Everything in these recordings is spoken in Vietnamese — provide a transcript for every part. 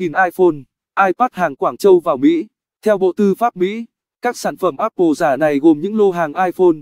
1 iPhone, iPad hàng Quảng Châu vào Mỹ. Theo Bộ Tư pháp Mỹ, các sản phẩm Apple giả này gồm những lô hàng iPhone,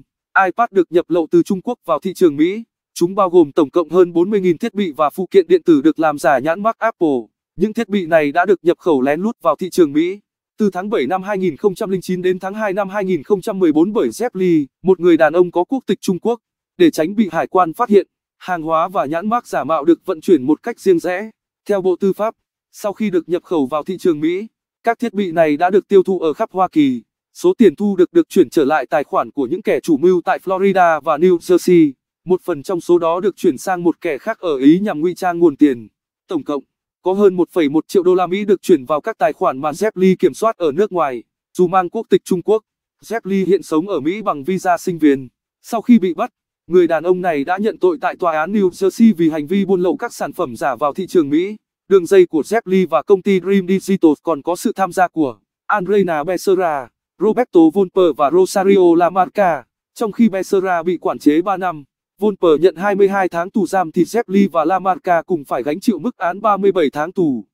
iPad được nhập lậu từ Trung Quốc vào thị trường Mỹ. Chúng bao gồm tổng cộng hơn 40.000 thiết bị và phụ kiện điện tử được làm giả nhãn Mark Apple. Những thiết bị này đã được nhập khẩu lén lút vào thị trường Mỹ. Từ tháng 7 năm 2009 đến tháng 2 năm 2014 bởi Jeff Lee, một người đàn ông có quốc tịch Trung Quốc, để tránh bị hải quan phát hiện, hàng hóa và nhãn mác giả mạo được vận chuyển một cách riêng rẽ. Theo Bộ Tư pháp, sau khi được nhập khẩu vào thị trường Mỹ, các thiết bị này đã được tiêu thụ ở khắp Hoa Kỳ. Số tiền thu được được chuyển trở lại tài khoản của những kẻ chủ mưu tại Florida và New Jersey. Một phần trong số đó được chuyển sang một kẻ khác ở Ý nhằm ngụy trang nguồn tiền. Tổng cộng, có hơn 1,1 triệu đô la Mỹ được chuyển vào các tài khoản mà Jeff Lee kiểm soát ở nước ngoài. Dù mang quốc tịch Trung Quốc, Jeff Lee hiện sống ở Mỹ bằng visa sinh viên. Sau khi bị bắt, người đàn ông này đã nhận tội tại tòa án New Jersey vì hành vi buôn lậu các sản phẩm giả vào thị trường Mỹ. Đường dây của Zepli và công ty Dream Digital còn có sự tham gia của Andrea Becerra, Roberto Volper và Rosario Lamarca. Trong khi Becerra bị quản chế 3 năm, Volper nhận 22 tháng tù giam thì Zepli và Lamarca cùng phải gánh chịu mức án 37 tháng tù.